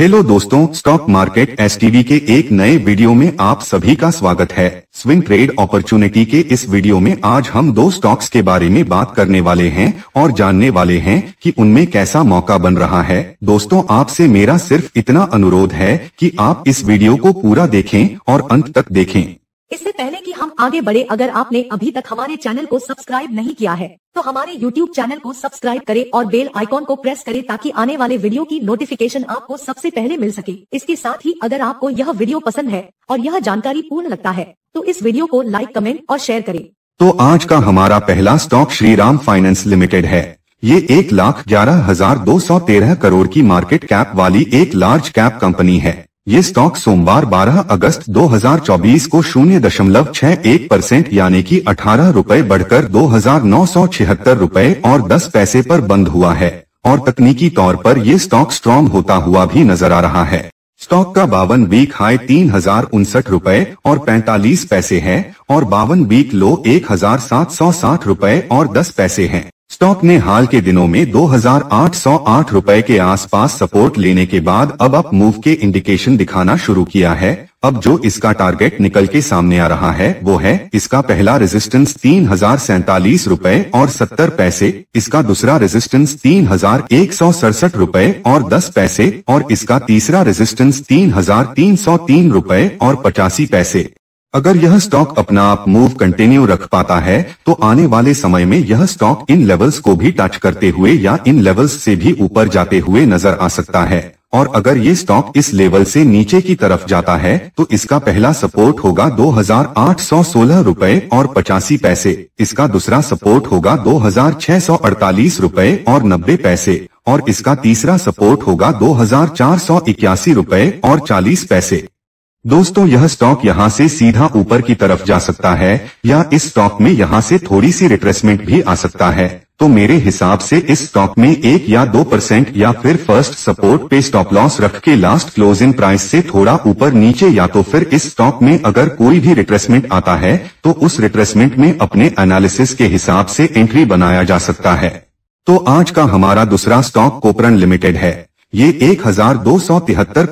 hello दोस्तों stock market S के एक नए वीडियो में आप सभी का स्वागत है स्विंग ट्रेड अपॉर्चुनिटी के इस वीडियो में आज हम दो स्टॉक्स के बारे में बात करने वाले हैं और जानने वाले हैं कि उनमें कैसा मौका बन रहा है दोस्तों आपसे मेरा सिर्फ इतना अनुरोध है कि आप इस वीडियो को पूरा देखें और अंत तक देखें इससे पहले कि हम आगे बढ़े अगर आपने अभी तक हमारे चैनल को सब्सक्राइब नहीं किया है तो हमारे YouTube चैनल को सब्सक्राइब करें और बेल आइकॉन को प्रेस करें ताकि आने वाले वीडियो की नोटिफिकेशन आपको सबसे पहले मिल सके इसके साथ ही अगर आपको यह वीडियो पसंद है और यह जानकारी पूर्ण लगता है तो इस वीडियो को लाइक कमेंट और शेयर करें तो आज का हमारा पहला स्टॉक राम फाइनेंस लिमिटेड है ये एक लाख ग्यारह हजार दो सौ तेरह करोड़ की मार्केट कैप वाली एक लार्ज कैप कंपनी है ये स्टॉक सोमवार 12 अगस्त 2024 को शून्य दशमलव छह एक परसेंट यानी कि अठारह रूपए बढ़कर दो हजार नौ सौ रूपए और दस पैसे पर बंद हुआ है और तकनीकी तौर पर ये स्टॉक स्ट्रॉन्ग होता हुआ भी नजर आ रहा है स्टॉक का बावन वीक हाई तीन हजार उनसठ रूपए और पैंतालीस पैसे है और बावन वीक लो एक हजार सात सौ साठ रूपए और दस पैसे है स्टॉक ने हाल के दिनों में 2,808 रुपए के आसपास सपोर्ट लेने के बाद अब अप मूव के इंडिकेशन दिखाना शुरू किया है अब जो इसका टारगेट निकल के सामने आ रहा है वो है इसका पहला रेजिस्टेंस तीन हजार सैतालीस रूपए और सत्तर पैसे इसका दूसरा रेजिस्टेंस तीन हजार एक सौ सड़सठ रूपए और दस पैसे और इसका तीसरा रेजिस्टेंस तीन हजार तीन सौ तीन रूपए और पचासी पैसे अगर यह स्टॉक अपना आप मूव कंटिन्यू रख पाता है तो आने वाले समय में यह स्टॉक इन लेवल्स को भी टच करते हुए या इन लेवल्स से भी ऊपर जाते हुए नजर आ सकता है और अगर ये स्टॉक इस लेवल से नीचे की तरफ जाता है तो इसका पहला सपोर्ट होगा दो हजार आठ सौ सोलह रूपए और पचासी पैसे इसका दूसरा सपोर्ट होगा दो हजार छह सौ अड़तालीस रूपए और नब्बे पैसे और इसका तीसरा सपोर्ट होगा दो हजार चार सौ इक्यासी रूपए और चालीस पैसे दोस्तों यह स्टॉक यहां से सीधा ऊपर की तरफ जा सकता है या इस स्टॉक में यहां से थोड़ी सी रिट्रेसमेंट भी आ सकता है तो मेरे हिसाब से इस स्टॉक में एक या दो परसेंट या फिर फर्स्ट सपोर्ट पे स्टॉप लॉस रख के लास्ट क्लोजिंग प्राइस से थोड़ा ऊपर नीचे या तो फिर इस स्टॉक में अगर कोई भी रिट्रेसमेंट आता है तो उस रिट्रेसमेंट में अपने एनालिसिस के हिसाब से एंट्री बनाया जा सकता है तो आज का हमारा दूसरा स्टॉक कोपरन लिमिटेड है ये एक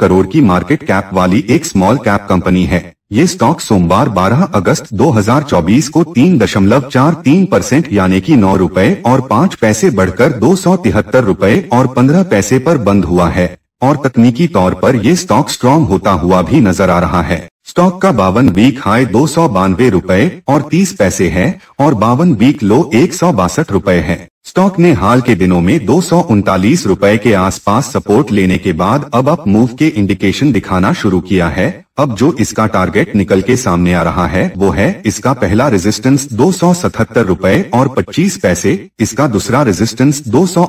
करोड़ की मार्केट कैप वाली एक स्मॉल कैप कंपनी है ये स्टॉक सोमवार 12 अगस्त 2024 को 3.43 परसेंट यानी कि नौ रूपए और पाँच पैसे बढ़कर दो सौ तिहत्तर रूपए और पंद्रह पैसे पर बंद हुआ है और तकनीकी तौर पर ये स्टॉक स्ट्रॉन्ग होता हुआ भी नजर आ रहा है स्टॉक का बावन वीक हाई दो सौ बानवे रूपए और तीस पैसे है और बावन वीक लो एक सौ बासठ रूपए है स्टॉक ने हाल के दिनों में दो रुपए के आसपास सपोर्ट लेने के बाद अब अप मूव के इंडिकेशन दिखाना शुरू किया है अब जो इसका टारगेट निकल के सामने आ रहा है वो है इसका पहला रेजिस्टेंस दो सौ सतहत्तर रूपए और पच्चीस पैसे इसका दूसरा रेजिस्टेंस दो सौ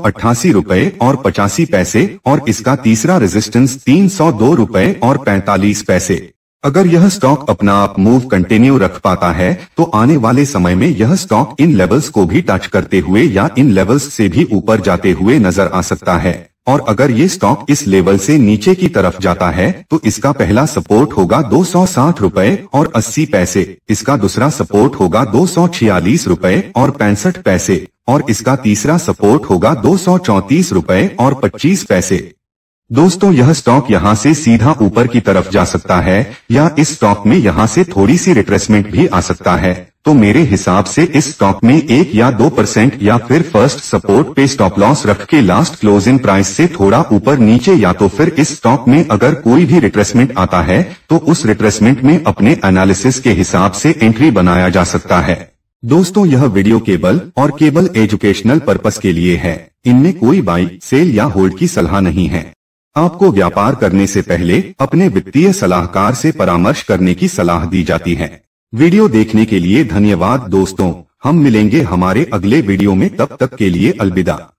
रूपए और पचासी पैसे और इसका तीसरा रेजिस्टेंस तीन सौ दो रूपए और पैतालीस पैसे अगर यह स्टॉक अपना आप मूव कंटिन्यू रख पाता है तो आने वाले समय में यह स्टॉक इन लेवल्स को भी टच करते हुए या इन लेवल्स से भी ऊपर जाते हुए नजर आ सकता है और अगर ये स्टॉक इस लेवल से नीचे की तरफ जाता है तो इसका पहला सपोर्ट होगा दो सौ साठ रूपए और अस्सी पैसे इसका दूसरा सपोर्ट होगा दो सौ छियालीस रूपए और पैंसठ पैसे और इसका तीसरा सपोर्ट होगा दो सौ चौतीस रूपए और पच्चीस पैसे दोस्तों यह स्टॉक यहां से सीधा ऊपर की तरफ जा सकता है या इस स्टॉक में यहां से थोड़ी सी रिट्रेसमेंट भी आ सकता है तो मेरे हिसाब से इस स्टॉक में एक या दो परसेंट या फिर फर्स्ट सपोर्ट पे स्टॉप लॉस रख के लास्ट क्लोजिंग प्राइस से थोड़ा ऊपर नीचे या तो फिर इस स्टॉक में अगर कोई भी रिट्रेसमेंट आता है तो उस रिट्रेसमेंट में अपने एनालिसिस के हिसाब से एंट्री बनाया जा सकता है दोस्तों यह वीडियो केबल और केबल एजुकेशनल पर्पज के लिए है इनमें कोई बाई सेल या होल्ड की सलाह नहीं है आपको व्यापार करने से पहले अपने वित्तीय सलाहकार से परामर्श करने की सलाह दी जाती है वीडियो देखने के लिए धन्यवाद दोस्तों हम मिलेंगे हमारे अगले वीडियो में तब तक के लिए अलविदा